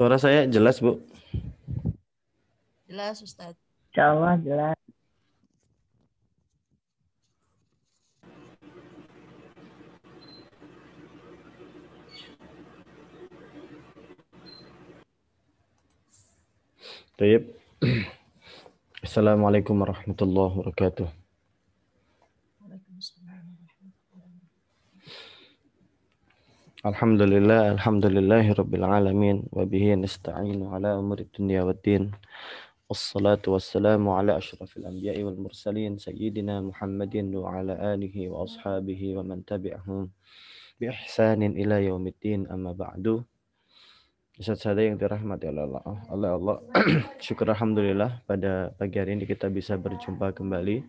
Suara saya jelas, Bu? Jelas, Ustaz. Insya Allah jelas. Baik. Assalamualaikum warahmatullahi wabarakatuh. الحمد لله الحمد لله رب العالمين وبه نستعين على أمور الدنيا والدين والصلاة والسلام على أشرف الأنبياء والمرسلين سيدنا محمد وعلى آله وأصحابه ومن تبعهم بإحسان إلى يوم الدين أما بعد Ustaz saya yang dirahmati oleh Allah. Oh, Allah, Allah. Syukur Alhamdulillah pada pagi hari ini kita bisa berjumpa kembali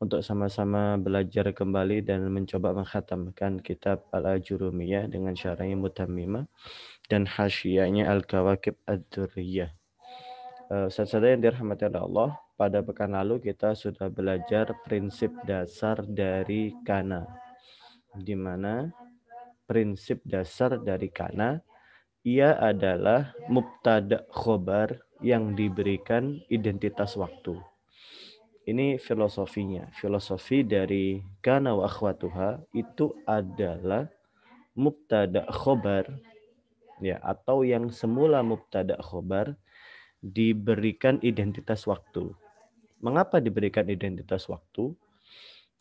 untuk sama-sama belajar kembali dan mencoba menghatamkan kitab Al-Ajurumiyah dengan syarahnya Mutamimah dan hasyiyahnya Al-Kawakib Ad-Durriyah. Uh, eh, Ustaz yang dirahmati Allah, pada pekan lalu kita sudah belajar prinsip dasar dari kana. Di mana prinsip dasar dari kana ia adalah mubtada khobar yang diberikan identitas waktu ini filosofinya. Filosofi dari kana wa akhwatuha itu adalah mubtada khobar ya atau yang semula mubtada khobar diberikan identitas waktu. Mengapa diberikan identitas waktu?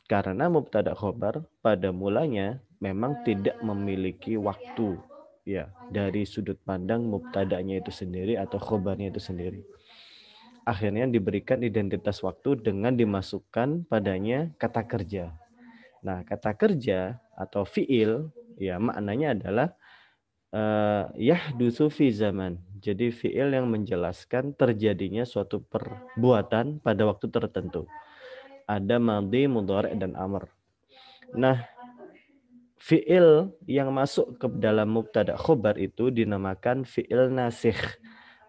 Karena mubtada khobar pada mulanya memang tidak memiliki waktu ya dari sudut pandang mubtadanya itu sendiri atau khobarnya itu sendiri akhirnya diberikan identitas waktu dengan dimasukkan padanya kata kerja. Nah, kata kerja atau fiil ya maknanya adalah uh, eh, dusu fi zaman. Jadi fiil yang menjelaskan terjadinya suatu perbuatan pada waktu tertentu. Ada madhi, mudhari dan amr. Nah, fiil yang masuk ke dalam mubtada khobar itu dinamakan fiil nasikh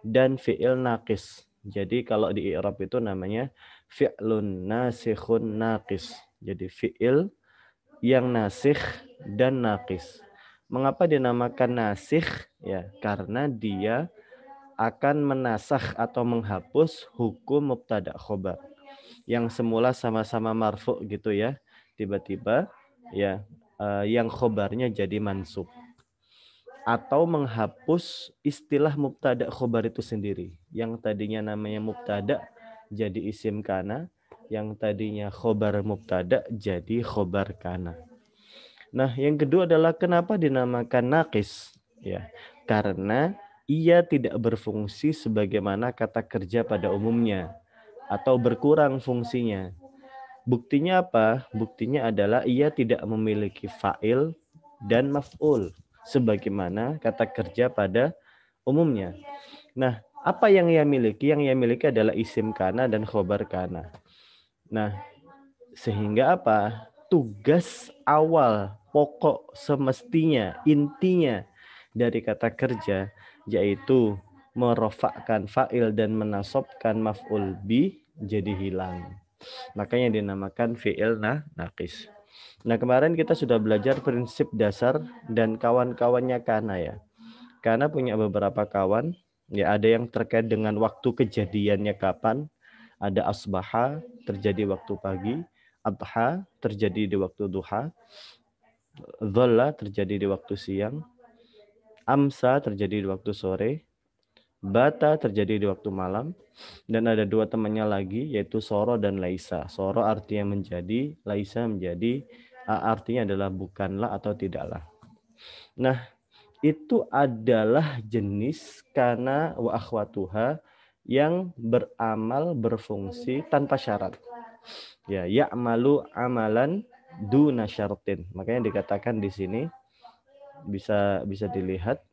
dan fiil naqis. Jadi kalau di i'rab itu namanya fi'lun nasikhun naqis. Jadi fi'il yang nasikh dan naqis. Mengapa dinamakan nasikh? Ya, karena dia akan menasah atau menghapus hukum mubtada khobar yang semula sama-sama marfu gitu ya tiba-tiba ya eh, yang khobarnya jadi mansub atau menghapus istilah mubtada khobar itu sendiri yang tadinya namanya mubtada jadi isim kana, yang tadinya khobar mubtada jadi khobar kana. Nah, yang kedua adalah kenapa dinamakan nakis? Ya, karena ia tidak berfungsi sebagaimana kata kerja pada umumnya atau berkurang fungsinya. Buktinya apa? Buktinya adalah ia tidak memiliki fa'il dan maf'ul sebagaimana kata kerja pada umumnya. Nah, apa yang ia miliki? Yang ia miliki adalah isim kana dan khobar kana. Nah, sehingga apa? Tugas awal, pokok semestinya, intinya dari kata kerja yaitu merofakkan fa'il dan menasobkan maf'ul bi jadi hilang. Makanya dinamakan fi'il nah nakis. Nah kemarin kita sudah belajar prinsip dasar dan kawan-kawannya Kana ya. karena punya beberapa kawan Ya, ada yang terkait dengan waktu kejadiannya kapan. Ada asbaha terjadi waktu pagi, adha terjadi di waktu duha, dhalla terjadi di waktu siang, amsa terjadi di waktu sore, bata terjadi di waktu malam, dan ada dua temannya lagi yaitu soro dan laisa. Soro artinya menjadi, laisa menjadi, artinya adalah bukanlah atau tidaklah. Nah, itu adalah jenis karena wa akhwatuha yang beramal berfungsi tanpa syarat. Ya, ya'malu amalan duna syartin. Makanya dikatakan di sini bisa bisa dilihat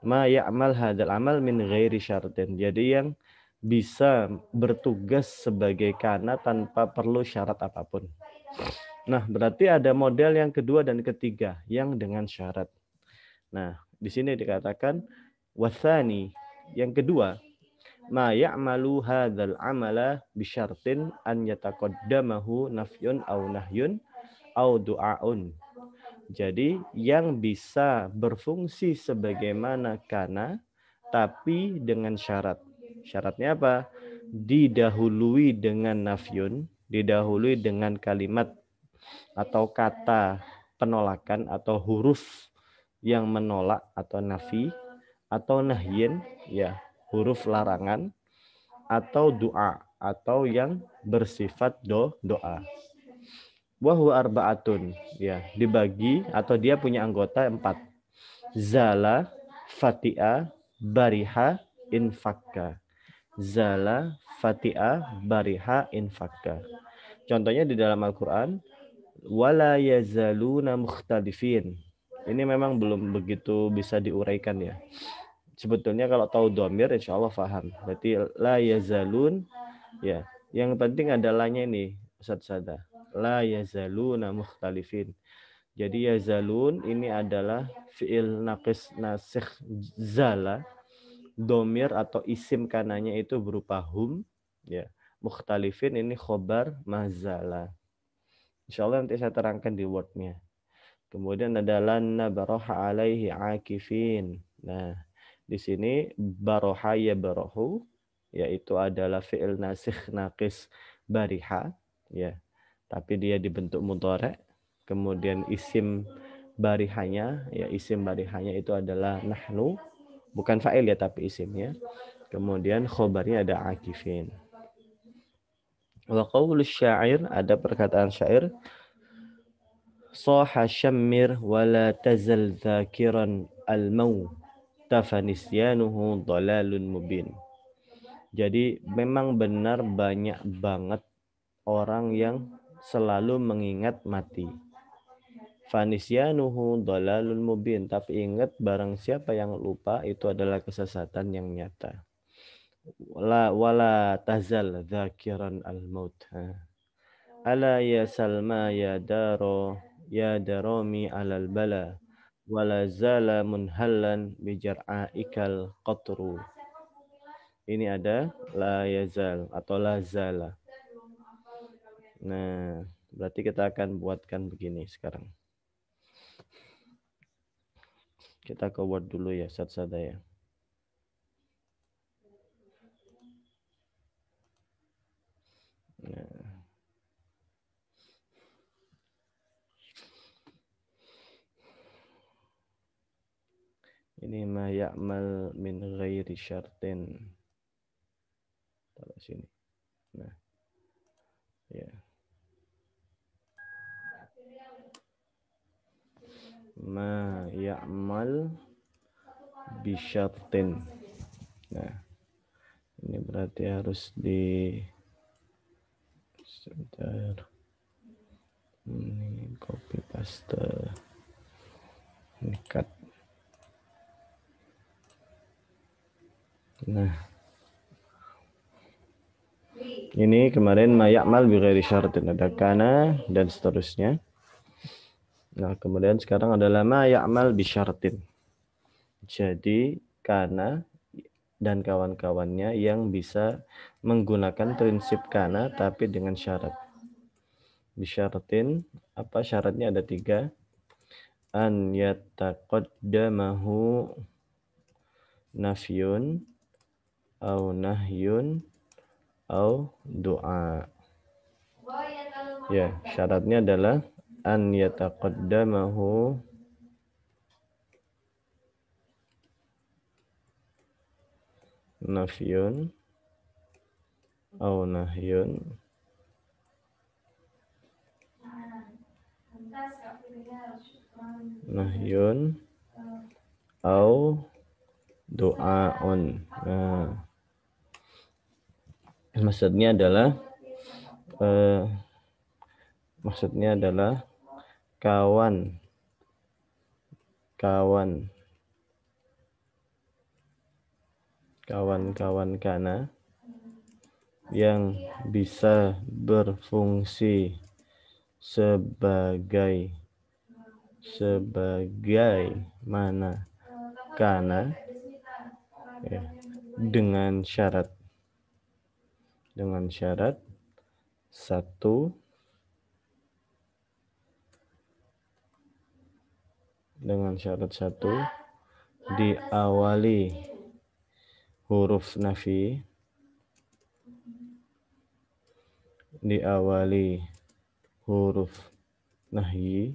ma ya'mal hadal amal min ghairi syartin. Jadi yang bisa bertugas sebagai kana tanpa perlu syarat apapun. Nah, berarti ada model yang kedua dan ketiga yang dengan syarat. Nah, di sini dikatakan wasani yang kedua ma ya'malu hadzal amala syartin an yataqaddamahu nafyun au nahyun au du'aun. Jadi yang bisa berfungsi sebagaimana kana tapi dengan syarat. Syaratnya apa? Didahului dengan nafyun, didahului dengan kalimat atau kata penolakan atau huruf yang menolak atau nafi atau nahyin ya huruf larangan atau doa atau yang bersifat do doa wahu arbaatun ya dibagi atau dia punya anggota empat zala fatia bariha infakka zala fatia bariha infakka contohnya di dalam Al-Qur'an wala yazaluna mukhtalifin ini memang belum begitu bisa diuraikan ya. Sebetulnya kalau tahu domir insya Allah faham. Berarti la yazalun ya. Yang penting adalahnya ini Ustaz Sada. La yazaluna mukhtalifin. Jadi yazalun ini adalah fi'il nafis nasikh zala. Domir atau isim kanannya itu berupa hum. Ya. Mukhtalifin ini khobar mazala. Insya Allah nanti saya terangkan di wordnya. Kemudian ada lan baroha alaihi akifin. Nah, di sini baroha ya barohu yaitu adalah fi'il nasikh naqis bariha ya. Tapi dia dibentuk mudorek. Kemudian isim barihanya ya isim barihanya itu adalah nahnu bukan fa'il ya tapi isimnya. Kemudian khobarnya ada akifin. Wa qawlu syair ada perkataan syair Soha syammir ولا tazal zakiran al-maut tafanisyanuhu dalalun mubin. Jadi memang benar banyak banget orang yang selalu mengingat mati. Fanisyanuhu dalalun mubin. Tapi ingat barang siapa yang lupa itu adalah kesesatan yang nyata. La wala tazal zakiran al-maut. Ala ya salma ya daro ya darami alal bala wala zala munhallan bijar'aikal qatru ini ada la yazal atau la zala nah berarti kita akan buatkan begini sekarang kita ke word dulu ya sat sada ya nah Ini ma ya'mal min ghairi syartin. Taruh sini. Nah. Ya. Ma ya'mal syartin Nah. Ini berarti harus di sebentar. Ini copy paste. Ini cut. Nah. Ini kemarin mayakmal bi ghairi ada kana dan seterusnya. Nah, kemudian sekarang adalah mayakmal bi Jadi kana dan kawan-kawannya yang bisa menggunakan prinsip kana tapi dengan syarat. Bisyaratin, apa syaratnya ada tiga. An yataqaddamahu nafyun au nahyun au doa. Ya, syaratnya adalah an yataqaddamahu nafyun au nahyun nahyun au doaun. Nah maksudnya adalah eh, maksudnya adalah kawan kawan kawan-kawan kana yang bisa berfungsi sebagai sebagai mana karena ya, dengan syarat dengan syarat satu dengan syarat satu diawali huruf nafi diawali huruf nahi,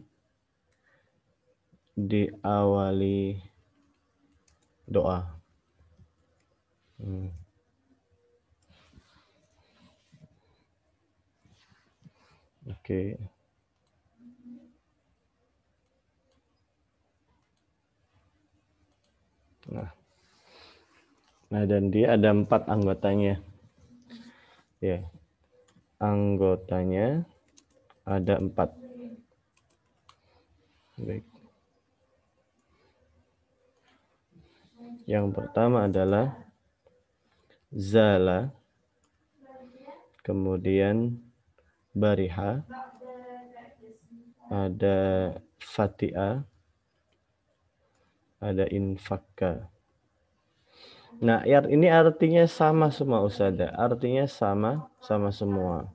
diawali doa. Hmm. Oke. Okay. Nah. Nah, dan dia ada empat anggotanya. Ya. Yeah. Anggotanya ada empat. Baik. Yang pertama adalah Zala, kemudian bariha ada fatia ada infakka nah ya, ini artinya sama semua usada artinya sama sama semua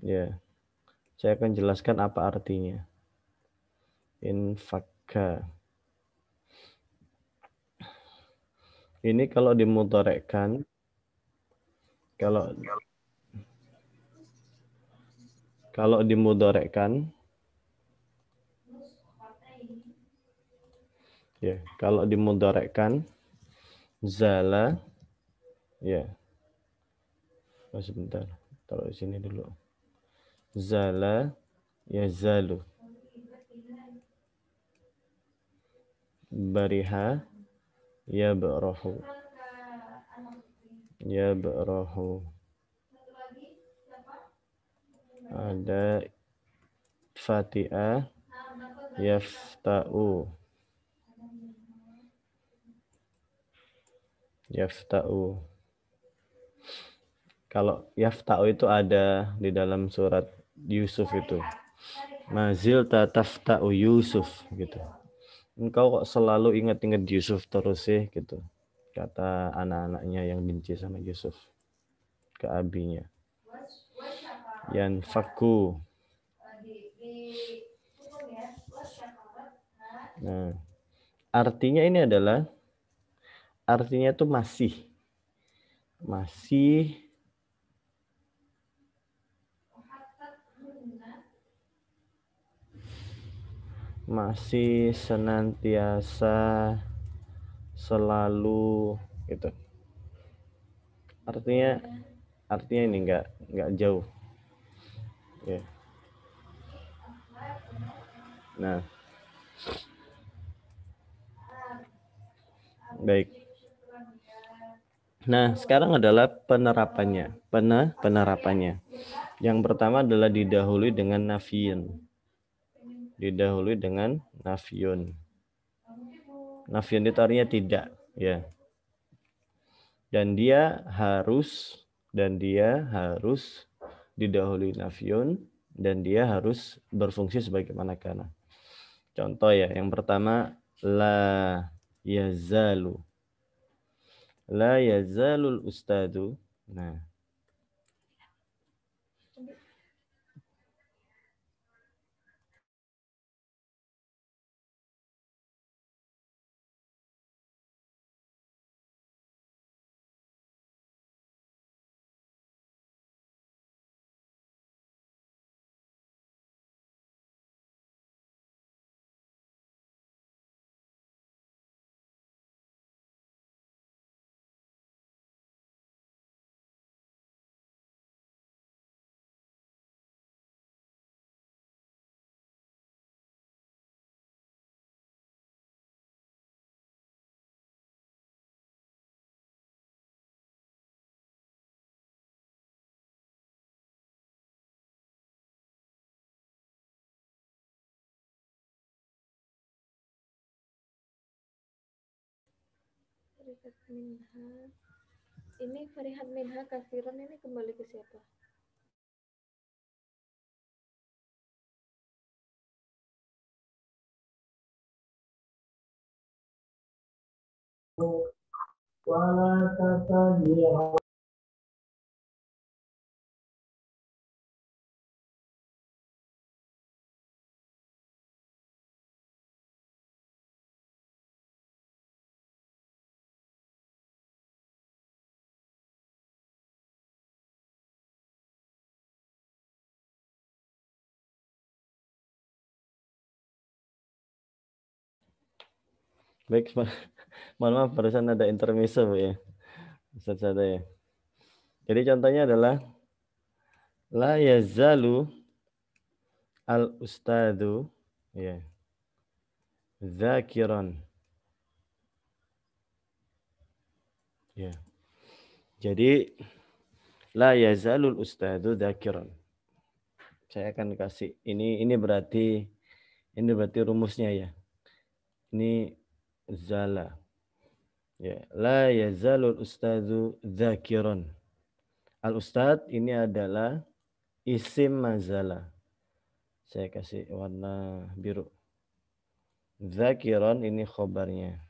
ya saya akan jelaskan apa artinya infakka ini kalau dimutorekkan kalau kalau dimudorekkan, ya, kalau dimudorekkan, zala, ya, oh, sebentar, taruh di sini dulu. Zala, ya zalu. Bariha, ya berohu Ya berohu ada Fatia yafta'u yafta'u kalau yafta'u itu ada di dalam surat Yusuf itu mazil tafta'u Yusuf gitu engkau kok selalu ingat-ingat Yusuf terus sih gitu kata anak-anaknya yang benci sama Yusuf ke abinya faku. nah artinya ini adalah artinya itu masih masih masih senantiasa selalu itu artinya artinya ini enggak enggak jauh ya. Nah. Baik. Nah, sekarang adalah penerapannya. Pena, penerapannya. Yang pertama adalah didahului dengan nafiyun. Didahului dengan nafiyun. Nafiyun itu artinya tidak, ya. Dan dia harus dan dia harus didahului nafyun dan dia harus berfungsi sebagaimana karena Contoh ya, yang pertama la yazalu. La yazalul ustadu. Nah, Farihat Minha. Ini Farihat Minha kafiran ini kembali ke siapa? Wala tatabi'a Baik, mohon maaf barusan ada intermezzo Bu ya. Ustaz ada ya. Jadi contohnya adalah la yazalu al ustadu ya. Zakiran. Ya. Jadi la yazalul ustadu zakiran. Saya akan kasih ini ini berarti ini berarti rumusnya ya. Ini zala. Ya, la yazalul ustadzu dzakiran. Al ustad ini adalah isim mazala. Saya kasih warna biru. Dzakiran ini khobarnya.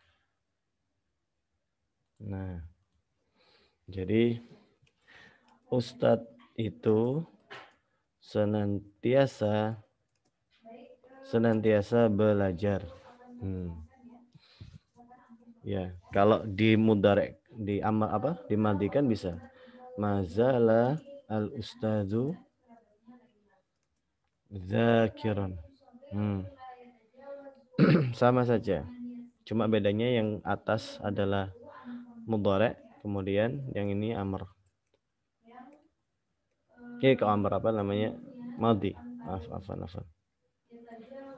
Nah, jadi ustad itu senantiasa senantiasa belajar. Hmm. Ya, kalau di mudarek di amma apa? Dimatikan bisa. Mazala al ustadu zakiran. Hmm. Sama saja. Cuma bedanya yang atas adalah mudarek, kemudian yang ini amr. Oke, kalau amr apa namanya? Madi. Maaf, maaf, maaf.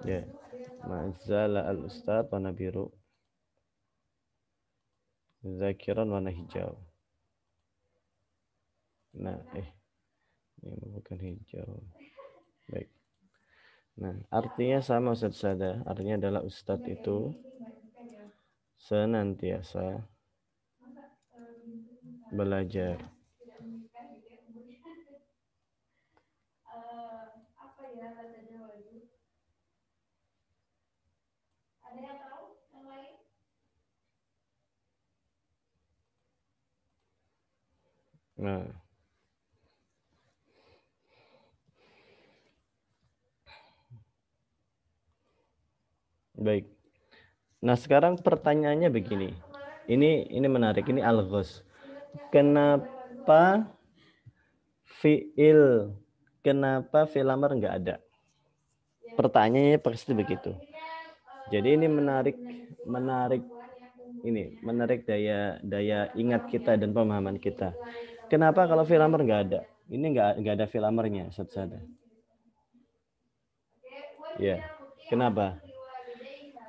Ya. Mazala al ustad wa nabiru zakiran warna hijau. Nah, eh ini bukan hijau. Baik. Nah, artinya sama Ustaz Sada. Artinya adalah Ustadz itu senantiasa belajar. Nah. Baik. Nah, sekarang pertanyaannya begini. Ini ini menarik, ini alghos. Kenapa fiil kenapa fiil amar enggak ada? Pertanyaannya pasti begitu. Jadi ini menarik menarik ini menarik daya daya ingat kita dan pemahaman kita. Kenapa kalau filamer nggak ada? Ini nggak nggak ada filamernya, satu-satu. Ya, kenapa?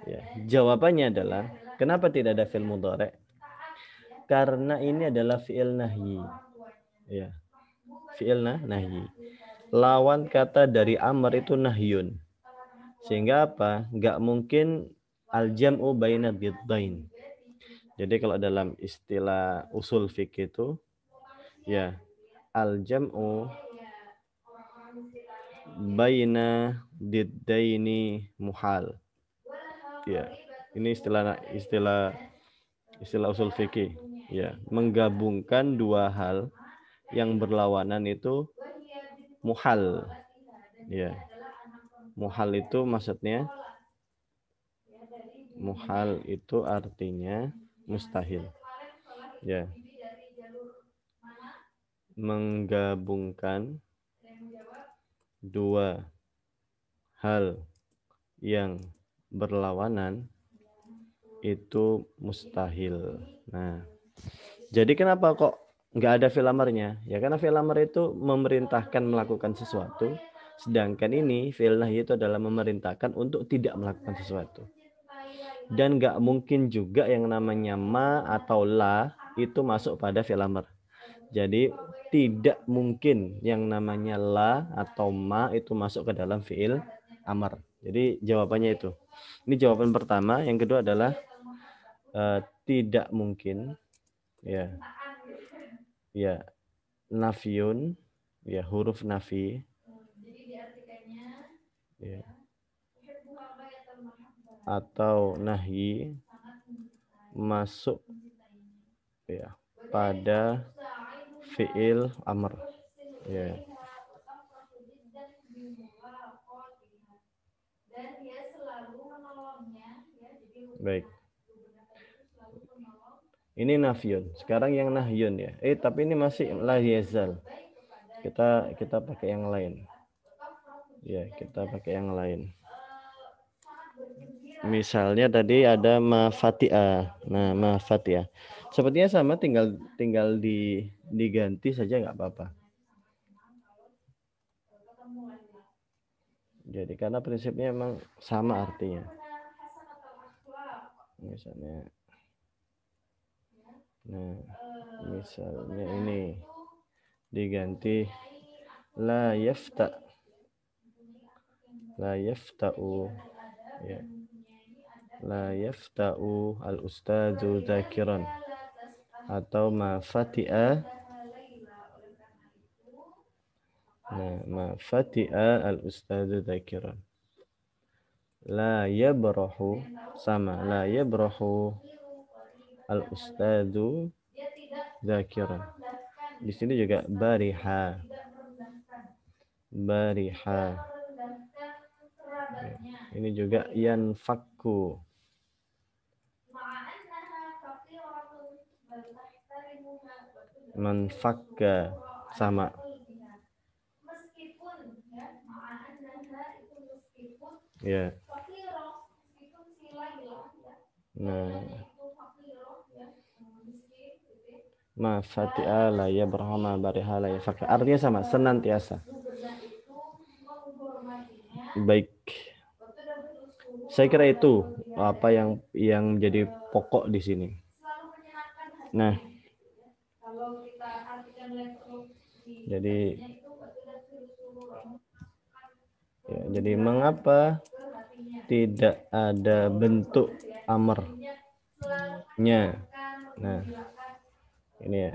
Ya, jawabannya adalah kenapa tidak ada film mudore? Karena ini adalah fi'il nahyi. Ya. Fi'il nah, nahyi. Lawan kata dari amr itu nahyun. Sehingga apa? Nggak mungkin al-jam'u bayna Jadi kalau dalam istilah usul fikih itu Ya. Al jam'u baina didaini muhal. Ya. Ini istilah istilah istilah usul fikih. Ya, menggabungkan dua hal yang berlawanan itu muhal. Ya. Muhal itu maksudnya muhal itu artinya mustahil. Ya menggabungkan dua hal yang berlawanan itu mustahil. Nah, jadi kenapa kok nggak ada filamernya? Ya karena filamer itu memerintahkan melakukan sesuatu, sedangkan ini filnah itu adalah memerintahkan untuk tidak melakukan sesuatu. Dan nggak mungkin juga yang namanya ma atau la itu masuk pada filamer. Jadi tidak mungkin yang namanya la atau ma itu masuk ke dalam fiil amar. Jadi jawabannya itu. Ini jawaban pertama. Yang kedua adalah uh, tidak mungkin. Ya. Ya. Nafiyun. Ya huruf nafi. Ya. Atau nahi masuk ya pada fiil amr ya baik ini nafyun sekarang yang nahyun ya eh tapi ini masih la yazal kita kita pakai yang lain ya kita pakai yang lain misalnya tadi ada mafatia nah mafatia sepertinya sama tinggal tinggal di diganti saja nggak apa-apa. Jadi karena prinsipnya emang sama artinya. Misalnya, nah, misalnya ini diganti la yafta la yafta'u ya. la yafta'u al ustazu zakiran atau ma fati'a Nah, fati'a al ustadz dzakiran. La yabrahu sama la yabrahu al-ustadzu dzakiran. Di sini juga bariha. Bariha. Ini juga yanfakku. Manfakka sama Iya. Ya. Nah. Ya. Gitu ya. Ma fati'ala ya berhama barihala ya fakir. Artinya sama, senantiasa. Baik. Saya kira itu apa yang yang menjadi eh, pokok di sini. Nah. Gitu ya. Jadi Ya, jadi mengapa tidak ada bentuk amernya? Nah, ini ya.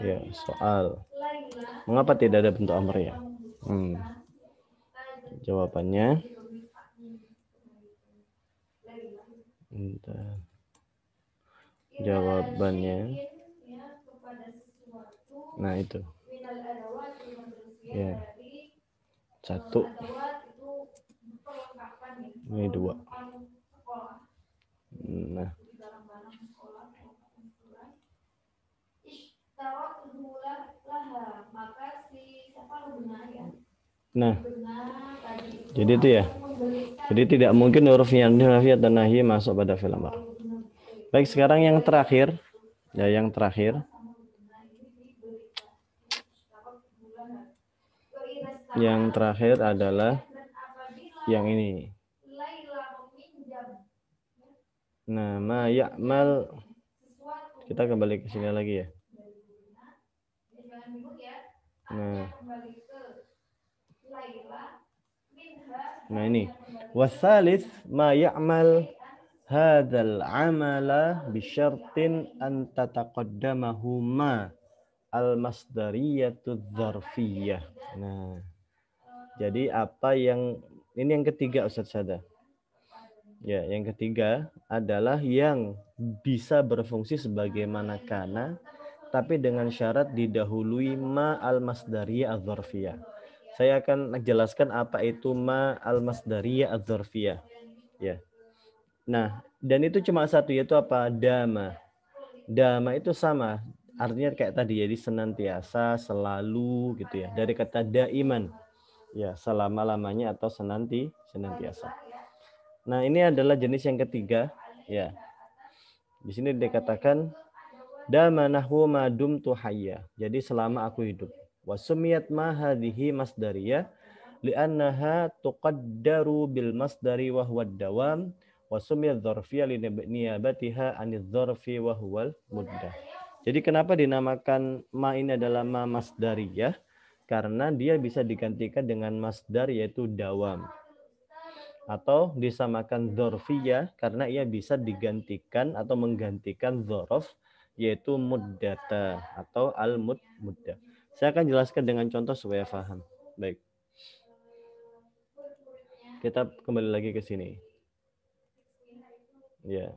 Ya, soal. Mengapa tidak ada bentuk amr ya? Hmm. Jawabannya Bentar. Jawabannya. Ya, nah, itu. Ya. Satu. Ini dua. Nah. Ya? Nah. Jadi itu ya. Jadi tidak mungkin huruf yang dan nahi masuk pada fi'il amar. Baik, sekarang yang terakhir. Ya, yang terakhir. Yang terakhir adalah yang ini. Nama ya'mal. Kita kembali ke sini lagi ya. Nah. Nah ini. Wasalis ma ya'mal hadzal amala bi syartin an tataqaddamahuma al masdariyatu dzarfiyah. Nah. Jadi apa yang ini yang ketiga Ustaz Sada. Ya, yang ketiga adalah yang bisa berfungsi sebagaimana kana tapi dengan syarat didahului ma al masdariyah adzarfiyah. Saya akan jelaskan apa itu ma al-masdariyah adzarfiyah. Ya. Nah, dan itu cuma satu yaitu apa? Dama. Dama itu sama artinya kayak tadi jadi senantiasa selalu gitu ya dari kata daiman ya selama lamanya atau senanti senantiasa nah ini adalah jenis yang ketiga ya di sini dikatakan dama nahwu madum tuhaya jadi selama aku hidup Wa sumiyat ma hadhihi masdariyah li'annaha tuqaddaru bil masdari wa huwa dawam wa sumiyat dzarfiyah li niyabatiha anidz dzarfi wa huwal muddah. Jadi kenapa dinamakan ma ini adalah ma masdariyah? Karena dia bisa digantikan dengan masdar yaitu dawam atau disamakan dzarfiyah karena ia bisa digantikan atau menggantikan dzaraf yaitu muddata atau al muddah. Saya akan jelaskan dengan contoh supaya paham. Baik. Kita kembali lagi ke sini. Ya.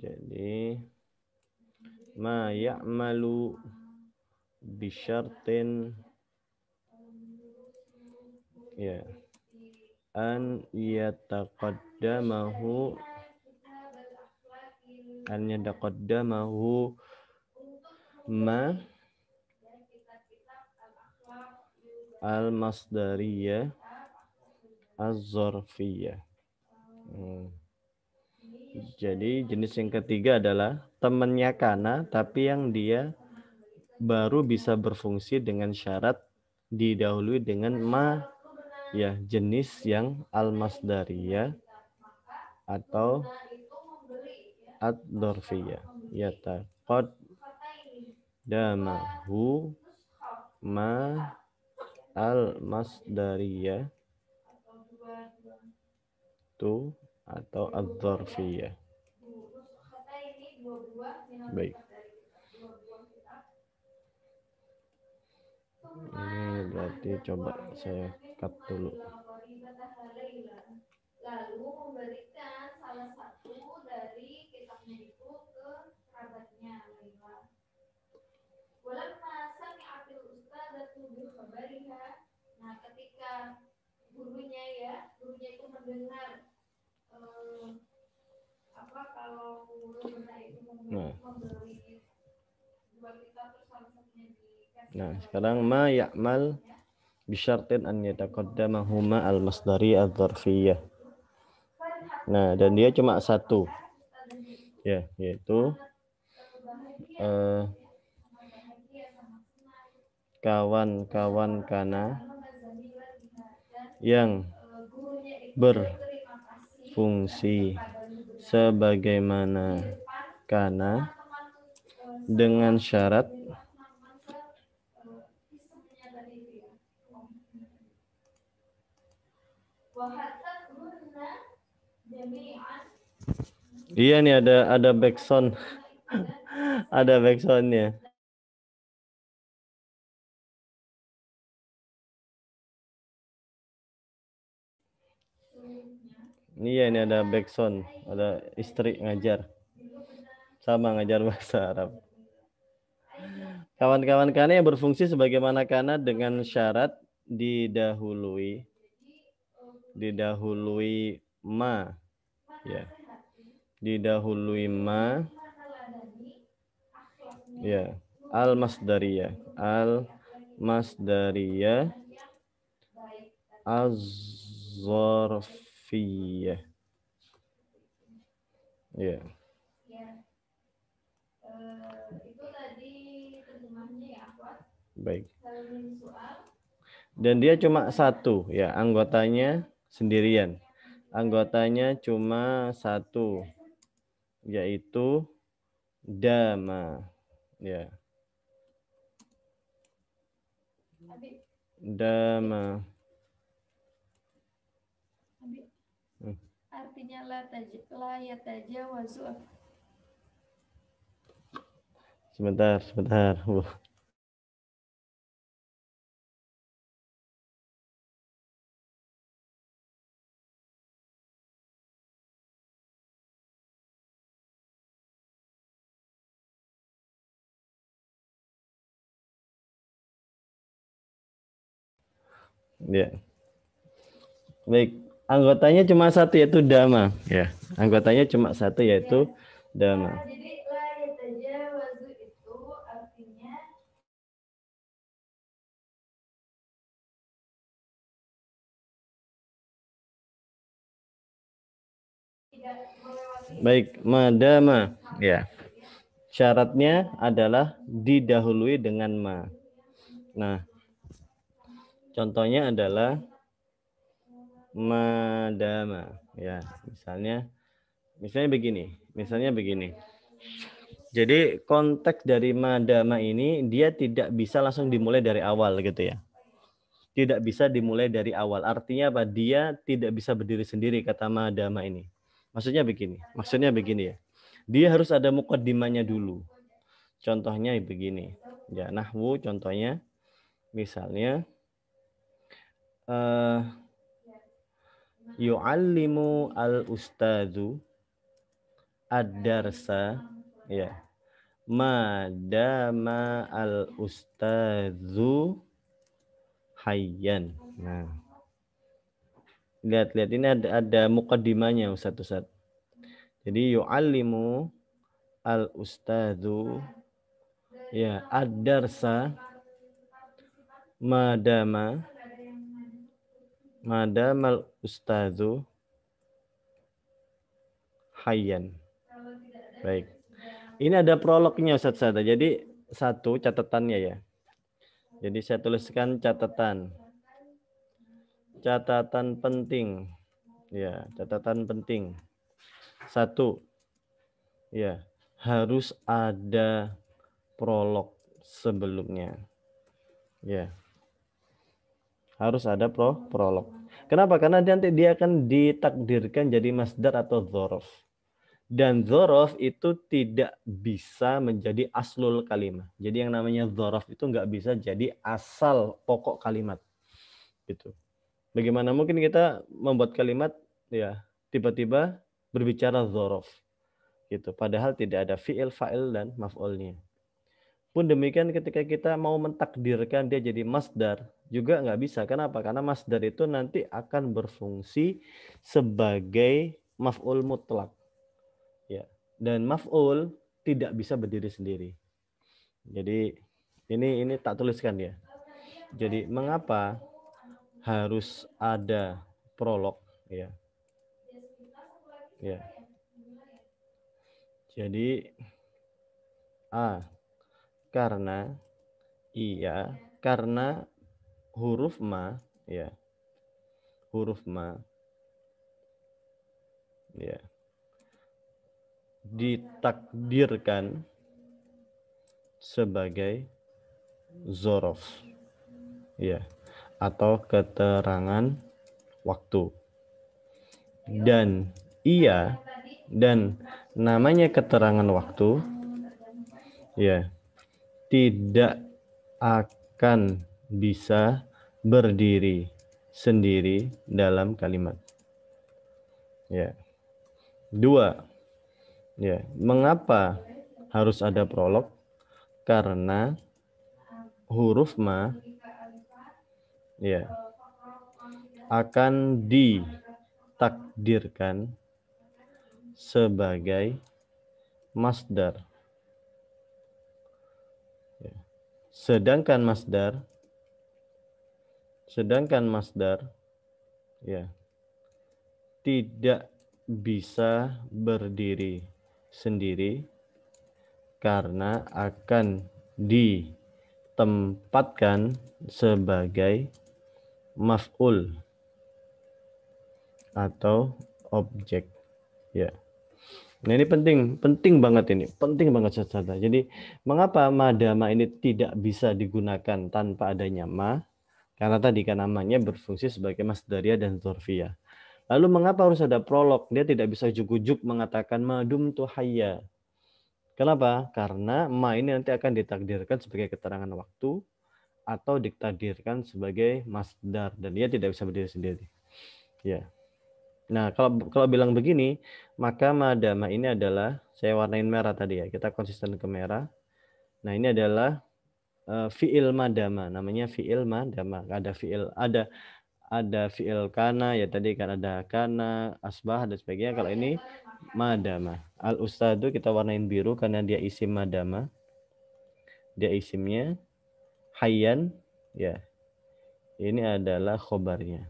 Jadi ma ya'malu syartin ya an yataqaddamahu an yataqaddamahu ma al masdariyah az hmm. jadi jenis yang ketiga adalah temannya kana tapi yang dia baru bisa berfungsi dengan syarat didahului dengan ma ya jenis yang al masdariyah atau ad-dharfiyah dama ya, damahu ma al masdariyah tu atau ad-dharfiyah baik ini berarti coba saya cut dulu gurunya ya gurunya itu mendengar eh, apa kalau guru Luna itu membeli nah. membeli buat kita terus harusnya dikasih nah sekarang ma yakmal bisyartin an yataqaddamahuma al masdari al dzarfiyah nah dan dia cuma satu ya yaitu eh, kawan-kawan kana yang berfungsi sebagaimana karena dengan syarat Iya nih ada ada backsound ada backsoundnya. Ini ya ini ada backsound, ada istri ngajar. Sama ngajar bahasa Arab. Kawan-kawan kana yang berfungsi sebagaimana kana dengan syarat didahului didahului ma ya. Didahului ma ya. Al masdaria Al masdaria az -zorf khafiyah. Iya. Ya. Yeah. Uh, itu tadi terjemahnya ya, Baik. Dan dia cuma satu, ya, anggotanya sendirian. Anggotanya cuma satu, yaitu dama. Ya. Dama. artinya la, taj la yatajawazu Sebentar, sebentar, Ya. Baik, anggotanya cuma satu yaitu dama ya anggotanya cuma satu yaitu ya. dama nah, jadi itu artinya Baik, madama. Ya. Syaratnya adalah didahului dengan ma. Nah, contohnya adalah madama ya misalnya misalnya begini misalnya begini jadi konteks dari madama ini dia tidak bisa langsung dimulai dari awal gitu ya tidak bisa dimulai dari awal artinya apa dia tidak bisa berdiri sendiri kata madama ini maksudnya begini maksudnya begini ya dia harus ada mukadimanya dulu contohnya begini ya nahwu contohnya misalnya uh, yu'allimu al ustazu ad-darsa ya madama al ustazu hayyan nah lihat lihat ini ada ada mukadimanya Ustaz Ustaz jadi yu'allimu al ustazu ya ad-darsa madama Madamal ustadzu hayyan. Baik. Ini ada prolognya Ustaz Sada. Jadi satu catatannya ya. Jadi saya tuliskan catatan. Catatan penting. Ya, catatan penting. Satu. Ya, harus ada prolog sebelumnya. Ya harus ada pro prolog. Kenapa? Karena nanti dia akan ditakdirkan jadi masdar atau zorof. Dan zorof itu tidak bisa menjadi aslul kalimat. Jadi yang namanya zorof itu nggak bisa jadi asal pokok kalimat. Gitu. Bagaimana mungkin kita membuat kalimat ya tiba-tiba berbicara zorof. Gitu. Padahal tidak ada fi'il, fa'il dan maf'ulnya. Pun demikian ketika kita mau mentakdirkan dia jadi masdar juga nggak bisa. Kenapa? Karena masdar itu nanti akan berfungsi sebagai maf'ul mutlak. Ya. Dan maf'ul tidak bisa berdiri sendiri. Jadi ini ini tak tuliskan ya. Jadi mengapa harus ada prolog ya. Ya. Jadi A karena iya karena huruf ma ya huruf ma ya ditakdirkan sebagai zorof ya atau keterangan waktu dan iya dan namanya keterangan waktu ya tidak akan bisa berdiri sendiri dalam kalimat. Ya. Dua. Ya, mengapa harus ada prolog? Karena huruf ma ya akan ditakdirkan sebagai masdar. Sedangkan masdar sedangkan masdar ya tidak bisa berdiri sendiri karena akan ditempatkan sebagai maf'ul atau objek ya Nah ini penting, penting banget ini, penting banget saudara. Jadi mengapa madama ini tidak bisa digunakan tanpa adanya ma? Karena tadi kan namanya berfungsi sebagai masdaria dan zorfia. Lalu mengapa harus ada prolog? Dia tidak bisa ujuk mengatakan madum tuhaya. Kenapa? Karena ma ini nanti akan ditakdirkan sebagai keterangan waktu atau ditakdirkan sebagai masdar dan dia tidak bisa berdiri sendiri. Ya. Nah, kalau kalau bilang begini, maka madama ini adalah saya warnain merah tadi ya. Kita konsisten ke merah. Nah, ini adalah uh, fiil madama. Namanya fiil madama. Ada fiil ada ada fiil kana ya tadi kan ada kana, asbah dan sebagainya. Kalau ini madama. Al ustadu kita warnain biru karena dia isim madama. Dia isimnya hayyan ya. Ini adalah khobarnya.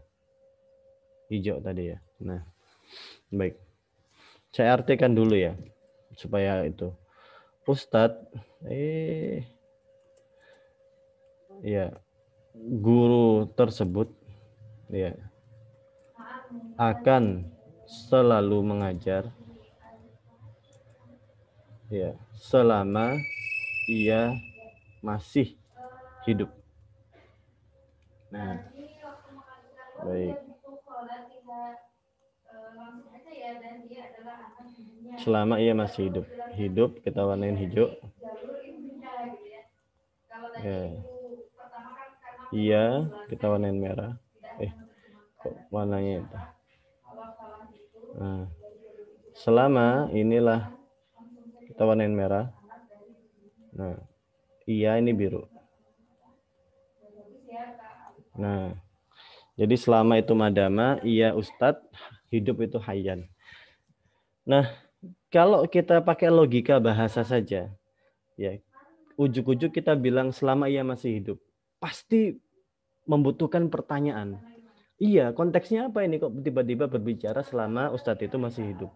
Hijau tadi ya. Nah, baik. Saya artikan dulu ya, supaya itu. ustad eh, ya, guru tersebut, ya, akan selalu mengajar, ya, selama ia masih hidup. Nah, baik selama ia masih hidup hidup kita warnain hijau ya iya kita warnain merah eh kok warnanya itu nah selama inilah kita warnain merah nah iya ini biru nah jadi selama itu madama iya ustadz hidup itu hayan Nah, kalau kita pakai logika bahasa saja, ya ujuk-ujuk kita bilang selama ia masih hidup, pasti membutuhkan pertanyaan. Iya, konteksnya apa ini kok tiba-tiba berbicara selama Ustadz itu masih hidup?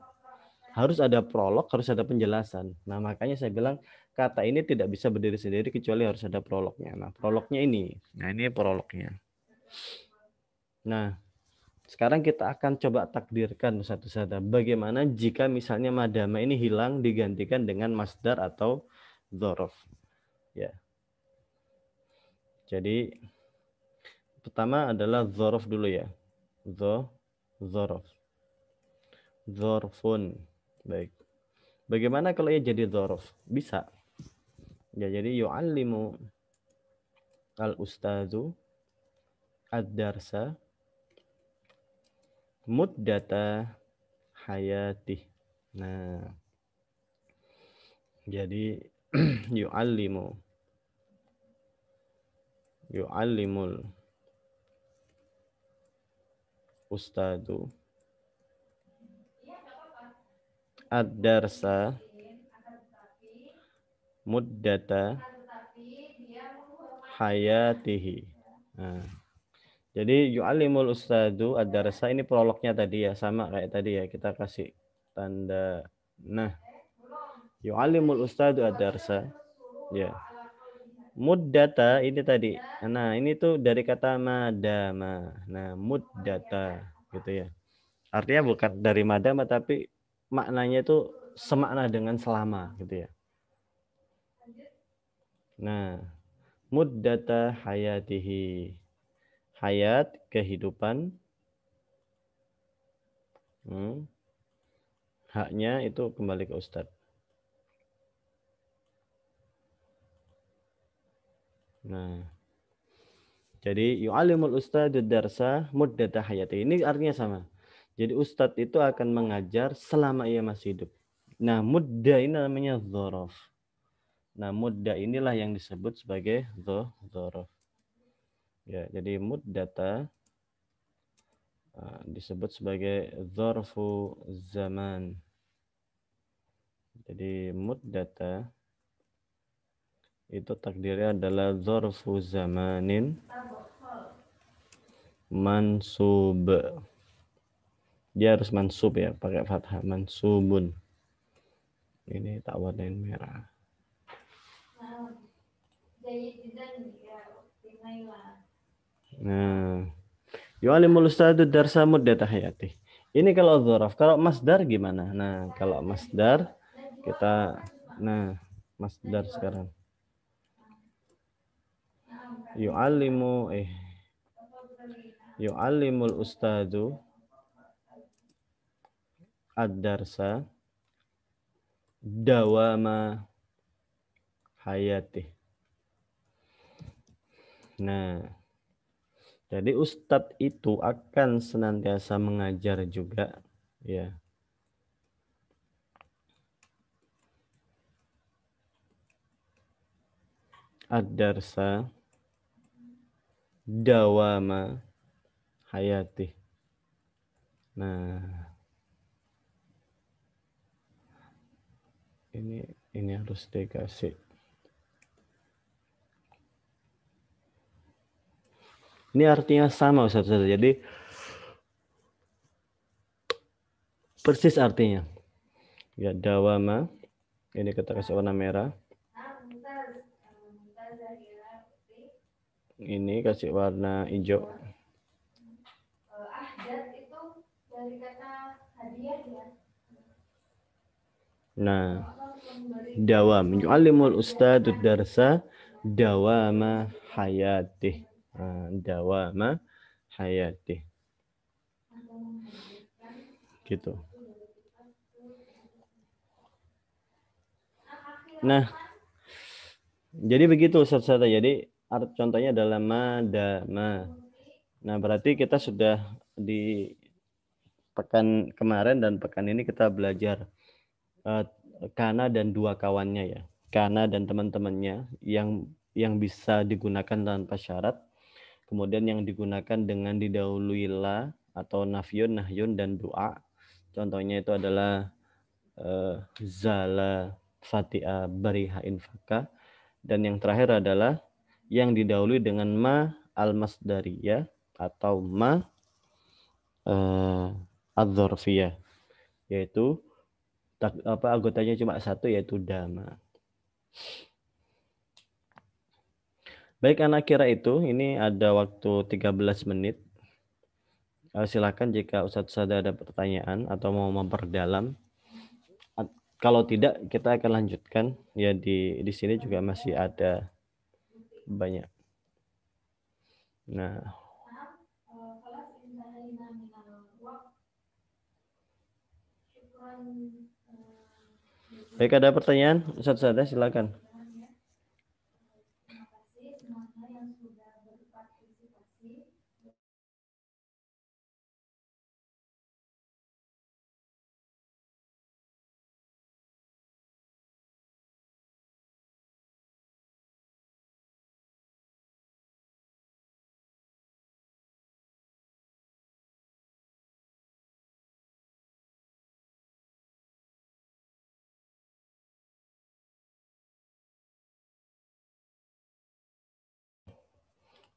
Harus ada prolog, harus ada penjelasan. Nah, makanya saya bilang kata ini tidak bisa berdiri sendiri kecuali harus ada prolognya. Nah, prolognya ini. Nah, ini prolognya. Nah, sekarang kita akan coba takdirkan satu-satu. Bagaimana jika misalnya madama ini hilang digantikan dengan masdar atau dzaraf. Ya. Jadi pertama adalah dzaraf dulu ya. Dha dzaraf. Dzarfun. Baik. Bagaimana kalau ia jadi dzaraf? Bisa. Ya, jadi yu'allimu al-ustazu ad-darsa muddata hayati. Nah, jadi yu'allimu yu'allimul ustadu ad-darsa muddata hayatihi. Nah. Jadi yu'alimul ustadu ad-darsa ini prolognya tadi ya sama kayak tadi ya kita kasih tanda nah yu'alimul ustadu ad-darsa ya muddata ini tadi nah ini tuh dari kata madama nah muddata gitu ya artinya bukan dari madama tapi maknanya itu semakna dengan selama gitu ya nah muddata hayatihi hayat kehidupan hmm, haknya itu kembali ke Ustadz. Nah, jadi yu'alimul ustadz darsa muddata hayati. Ini artinya sama. Jadi ustadz itu akan mengajar selama ia masih hidup. Nah, mudda ini namanya dhorof. Nah, mudda inilah yang disebut sebagai dhorof. Ya, jadi mud data ah, disebut sebagai zorfu zaman. Jadi mud data itu takdirnya adalah zorfu zamanin mansub. Dia harus mansub ya, pakai fathah mansubun. Ini tak warnain merah. Nah, Nah, yu'allimul ustadu darsa muddatah hayati. Ini kalau dzaraf, kalau masdar gimana? Nah, kalau masdar kita nah, masdar sekarang. alimu eh alimul ustadu ad-darsa dawama hayati. Nah, jadi ustadz itu akan senantiasa mengajar juga ya. Adarsa, dawama hayati. Nah, ini ini harus dikasih Ini artinya sama Ustaz. Jadi persis artinya. Ya dawama ini kita kasih warna merah. Ini kasih warna hijau. Nah, dawam yu'allimul ustadud darsa dawama hayatih dawama hayati gitu nah jadi begitu ustaz Jadi art contohnya adalah madama. Nah, berarti kita sudah di pekan kemarin dan pekan ini kita belajar uh, Kana dan dua kawannya ya. Kana dan teman-temannya yang yang bisa digunakan tanpa syarat Kemudian yang digunakan dengan didahului la atau nafyun, nahyun dan doa. Contohnya itu adalah uh, zala fati'a bariha infaka dan yang terakhir adalah yang didahului dengan ma al masdariyah atau ma uh, yaitu tak, apa anggotanya cuma satu yaitu dama. Baik anak kira itu, ini ada waktu 13 menit. Eh, silakan jika Ustadz Sada ada pertanyaan atau mau memperdalam. Kalau tidak, kita akan lanjutkan. Ya di di sini juga masih ada banyak. Nah, Baik ada pertanyaan, Ustaz Sada silakan.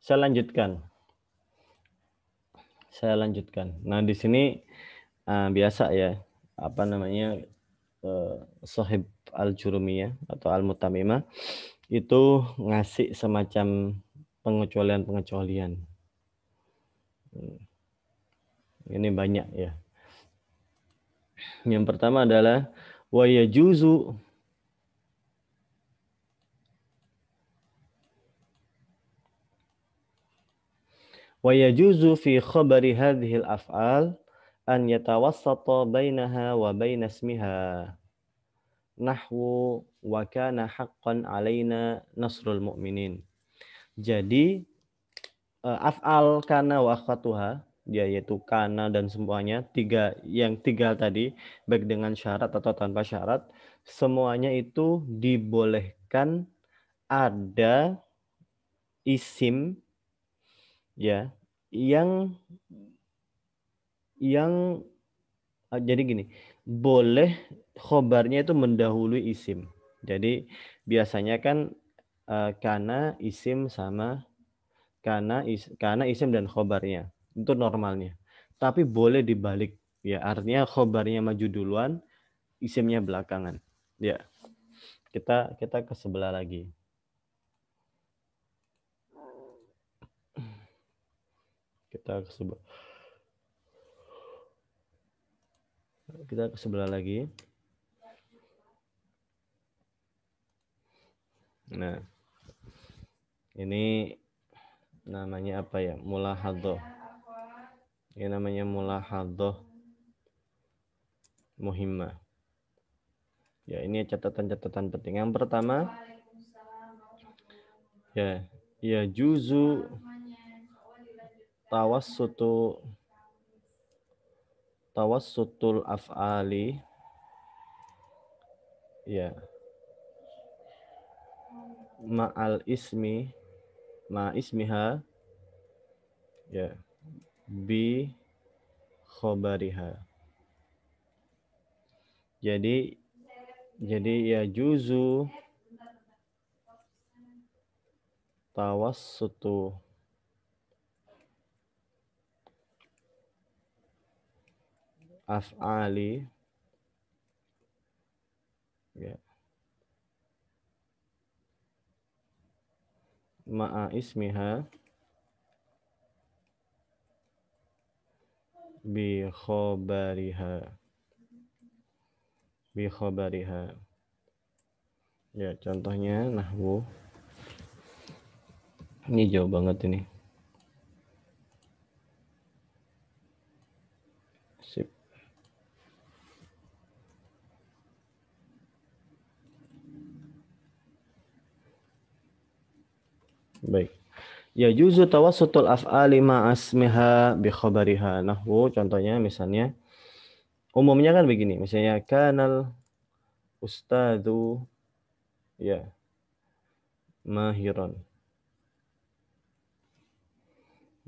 Saya lanjutkan. Saya lanjutkan. Nah, di sini uh, biasa ya, apa namanya? Uh, eh, sahib al-jurumiyah atau al-mutamimah itu ngasih semacam pengecualian-pengecualian. Hmm. Ini banyak ya. Yang pertama adalah wa yajuzu Wa yajuzu fi khabari hadhil af'al an yatawassata bainaha wa bain ismiha. Nahwu wa kana haqqan alaina nasrul mu'minin. Jadi uh, af'al kana wa akhwatuha dia yaitu kana dan semuanya tiga yang tiga tadi baik dengan syarat atau tanpa syarat semuanya itu dibolehkan ada isim ya yang yang ah, jadi gini, boleh khobarnya itu mendahului isim. Jadi biasanya kan uh, eh, karena isim sama karena is, karena isim dan khobarnya itu normalnya. Tapi boleh dibalik ya artinya khobarnya maju duluan, isimnya belakangan. Ya kita kita ke sebelah lagi. kita ke sebelah kita ke sebelah lagi nah ini namanya apa ya mula hado ini namanya mula hado muhima ya ini catatan-catatan penting yang pertama ya ya juzu tawassutu tawassutul af'ali ya ma'al ismi ma ismiha ya bi khobariha jadi jadi ya juzu tawassutu af'ali ya ma'a ismiha bi khabariha bi khabariha ya contohnya nahwu ini jauh banget ini Baik. Ya juzu tawassutul af'ali asmiha bi khabariha. Nah, contohnya misalnya umumnya kan begini, misalnya kanal ustadu ya mahiron.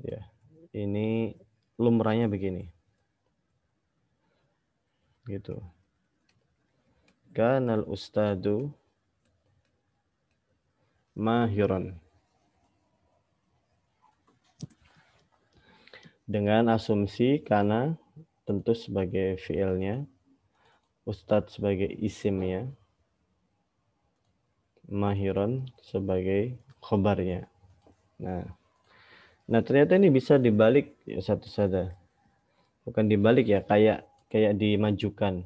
Ya, ini lumrahnya begini. Gitu. Kanal ustadu mahiron dengan asumsi karena tentu sebagai fiilnya, Ustadz sebagai isimnya, Mahiron sebagai khobarnya. Nah, nah ternyata ini bisa dibalik ya, satu saja Bukan dibalik ya, kayak kayak dimajukan.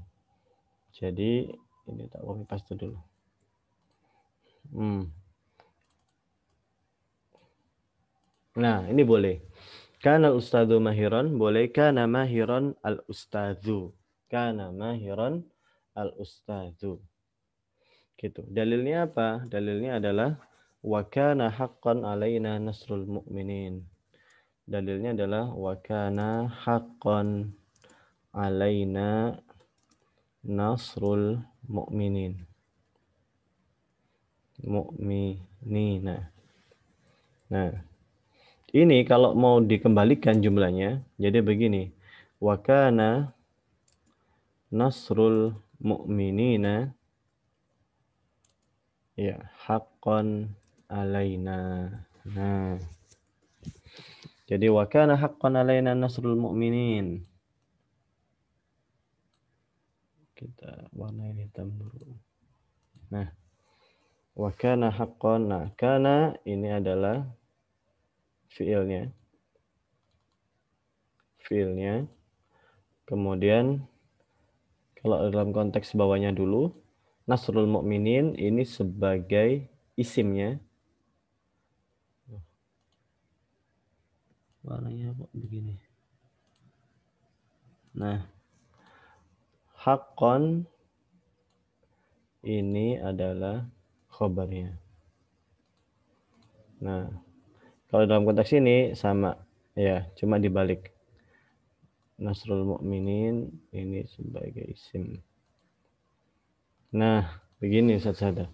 Jadi ini tak copy paste dulu. Hmm. Nah, ini boleh. Kana ustadzu mahiran, boleh kana mahiran al-ustadzu. Kana mahiron al-ustadzu. Gitu. Dalilnya apa? Dalilnya adalah wa kana haqqan alaina nasrul mu'minin. Dalilnya adalah wa kana haqqan alaina nasrul mu'minin. Mu'minina. Nah, ini kalau mau dikembalikan jumlahnya, jadi begini. Wakana nasrul mu'minina ya haqqan alaina. Nah. Jadi wakana haqqan alaina nasrul mu'minin. Kita warna hitam dulu. Nah. Wakana haqqan. Nah, kana ini adalah fiilnya fiilnya kemudian kalau dalam konteks bawahnya dulu Nasrul Mukminin ini sebagai isimnya warnanya kok begini nah hakon ini adalah khobarnya nah kalau dalam konteks ini sama ya, cuma dibalik. Nasrul Mukminin ini sebagai isim. Nah, begini Ustaz Sada.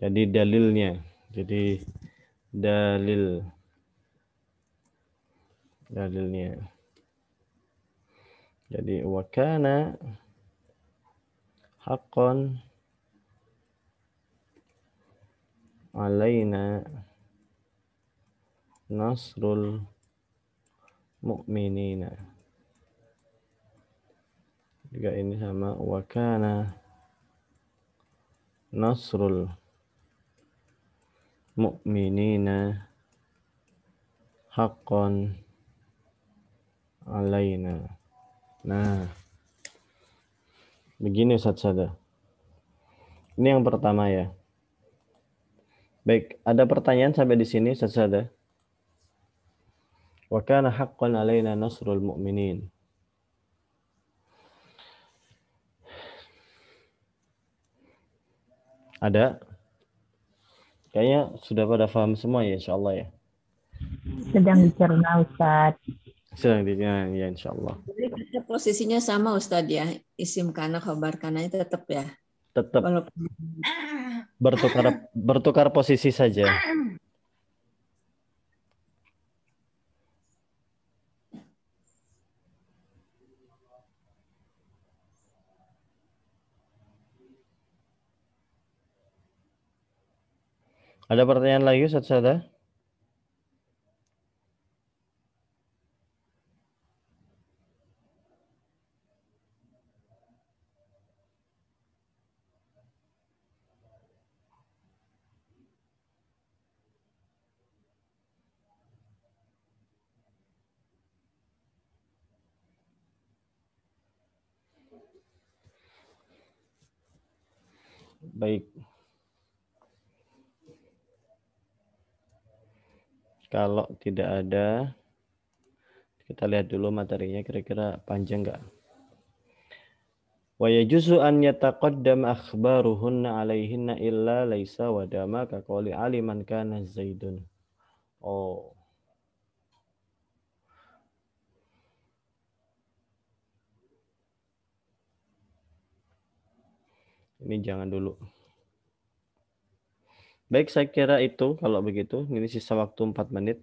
Jadi dalilnya. Jadi dalil dalilnya. Jadi wakana hakon alaina nasrul mu'minina juga ini sama wakana nasrul mu'minina haqqan alaina nah begini Ustaz Sada ini yang pertama ya baik ada pertanyaan sampai di sini Ustaz Sada Wa kana haqqan alaina nasrul mu'minin. Ada? Kayaknya sudah pada paham semua ya insyaallah ya. Sedang dicerna Ustaz. Sedang dicerna ya insyaallah. Jadi posisinya sama Ustaz ya. Isim kana khabar kananya tetap ya. Tetap. Walaupun... Bertukar bertukar posisi saja. Ada pertanyaan lagi saudara? Kalau tidak ada, kita lihat dulu materinya kira-kira panjang nggak. Wa yajuzu an yataqaddam akhbaruhunna alaihinna illa laisa wadama kaqali aliman kana zaidun. Oh. Ini jangan dulu. Baik, saya kira itu kalau begitu. Ini sisa waktu 4 menit.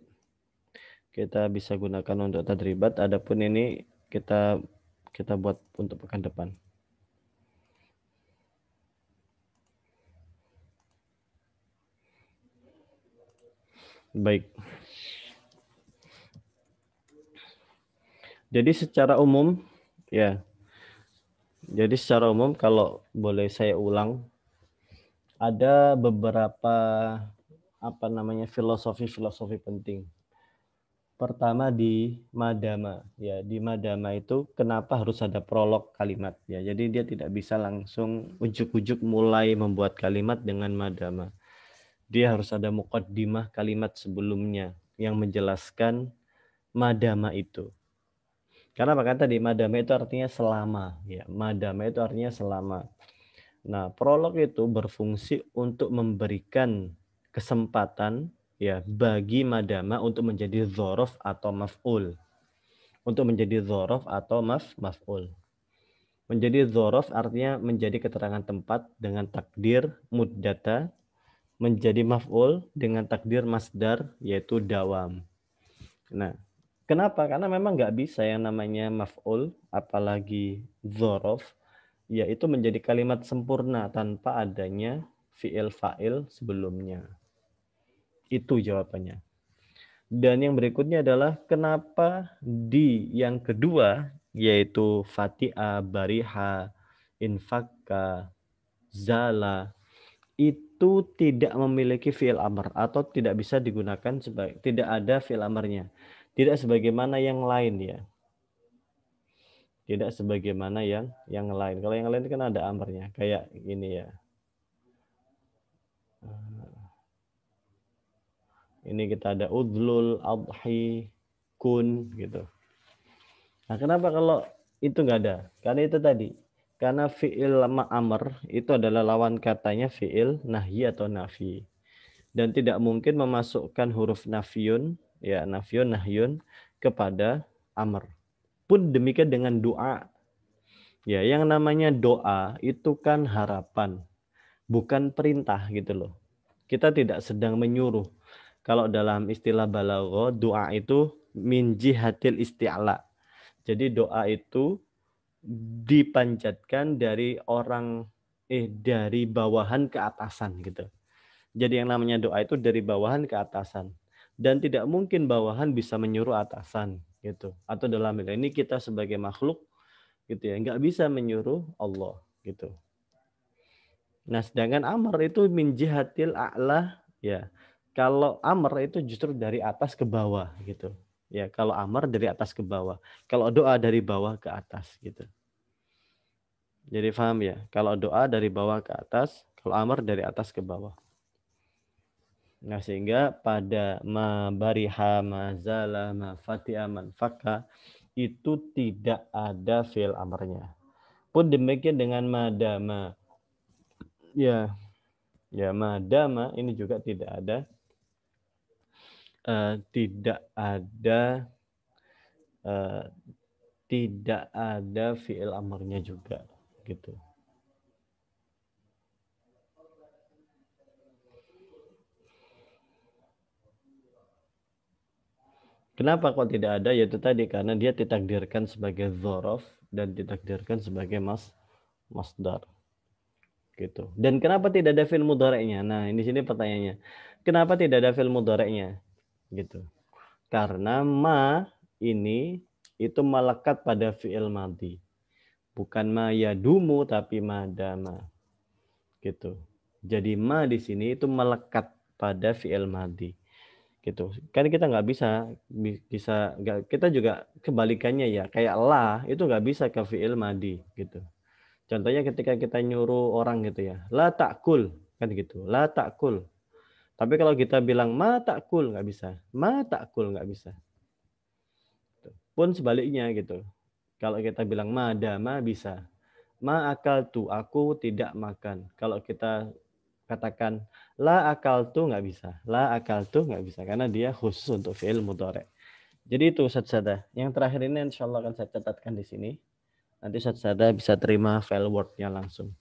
Kita bisa gunakan untuk tadribat. Adapun ini kita kita buat untuk pekan depan. Baik. Jadi secara umum ya. Jadi secara umum kalau boleh saya ulang ada beberapa apa namanya filosofi-filosofi penting. Pertama di madama, ya di madama itu kenapa harus ada prolog kalimat ya. Jadi dia tidak bisa langsung ujuk-ujuk mulai membuat kalimat dengan madama. Dia harus ada mukaddimah kalimat sebelumnya yang menjelaskan madama itu. Karena apa kata di madama itu artinya selama ya. Madama itu artinya selama. Nah, prolog itu berfungsi untuk memberikan kesempatan ya bagi madama untuk menjadi zorof atau maf'ul. Untuk menjadi zorof atau maf maf'ul. Menjadi zorof artinya menjadi keterangan tempat dengan takdir muddata, menjadi maf'ul dengan takdir masdar yaitu dawam. Nah, kenapa? Karena memang nggak bisa yang namanya maf'ul apalagi zorof yaitu menjadi kalimat sempurna tanpa adanya fi'il fa'il sebelumnya. Itu jawabannya. Dan yang berikutnya adalah kenapa di yang kedua yaitu fatia Bariha, Infakka, Zala itu tidak memiliki fi'il amr atau tidak bisa digunakan sebagai tidak ada fi'il amrnya. Tidak sebagaimana yang lain ya tidak sebagaimana yang yang lain. Kalau yang lain kan ada amarnya kayak ini ya. Eh, ini kita ada udlul, adhi, kun gitu. Nah, kenapa kalau itu nggak ada? Karena itu tadi. Karena fi'il ma'amr itu adalah lawan katanya fi'il nahi atau nafi. Dan tidak mungkin memasukkan huruf nafiyun, ya nafiyun, nahyun kepada amr pun demikian dengan doa. Ya, yang namanya doa itu kan harapan, bukan perintah gitu loh. Kita tidak sedang menyuruh. Kalau dalam istilah balago, doa itu min jihatil istiala. Jadi doa itu dipanjatkan dari orang eh dari bawahan ke atasan gitu. Jadi yang namanya doa itu dari bawahan ke atasan dan tidak mungkin bawahan bisa menyuruh atasan gitu atau dalam hal ini kita sebagai makhluk gitu ya nggak bisa menyuruh Allah gitu nah sedangkan amr itu minjihatil Allah a'la ya kalau amr itu justru dari atas ke bawah gitu ya kalau amr dari atas ke bawah kalau doa dari bawah ke atas gitu jadi paham ya kalau doa dari bawah ke atas kalau amr dari atas ke bawah Nah, sehingga pada ma bariha zala ma fatiha man faka itu tidak ada fil amarnya. Pun demikian dengan madama. Ya. Ya, madama ini juga tidak ada uh, tidak ada uh, tidak ada fi'il amarnya juga gitu. Kenapa kok tidak ada? Yaitu tadi karena dia ditakdirkan sebagai zorof dan ditakdirkan sebagai mas masdar. Gitu. Dan kenapa tidak ada film mudorenya? Nah, ini sini pertanyaannya. Kenapa tidak ada film mudorenya? Gitu. Karena ma ini itu melekat pada fi'il Bukan ma yadumu tapi ma dama. Gitu. Jadi ma di sini itu melekat pada fi'il gitu kan kita nggak bisa bisa nggak kita juga kebalikannya ya kayak lah itu nggak bisa ke fiil madi gitu contohnya ketika kita nyuruh orang gitu ya la takul kan gitu la takul tapi kalau kita bilang ma takul nggak bisa ma takul nggak bisa pun sebaliknya gitu kalau kita bilang ma dama bisa ma akal tu aku tidak makan kalau kita katakan la akal tuh nggak bisa. La akal tuh nggak bisa karena dia khusus untuk fi'il mudore Jadi itu Ustaz Sada. Yang terakhir ini insya Allah akan saya catatkan di sini. Nanti Ustaz Sada bisa terima file Word-nya langsung.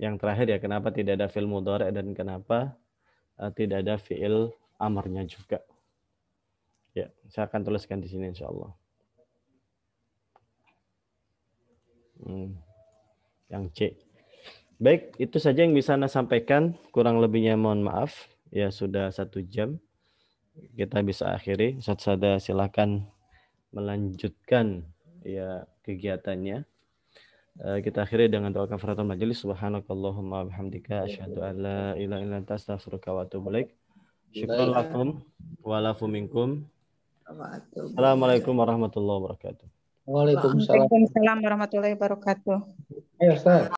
Yang terakhir ya kenapa tidak ada fi'il mudore dan kenapa uh, tidak ada fi'il amarnya juga. Ya, saya akan tuliskan di sini insya Allah. Hmm. Yang C. Baik, itu saja yang bisa Anda sampaikan. Kurang lebihnya mohon maaf. Ya, sudah satu jam. Kita bisa akhiri. Ustaz Sada silahkan melanjutkan ya kegiatannya. Eh, kita akhiri dengan doa kafaratul majelis. Subhanakallahumma bihamdika asyhadu an la ilaha illa anta astaghfiruka wa atubu ilaik. Syukur lakum wa lafu minkum. Assalamualaikum warahmatullahi wabarakatuh. Waalaikumsalam. Waalaikumsalam warahmatullahi wabarakatuh. Ayo, iya, Ustaz.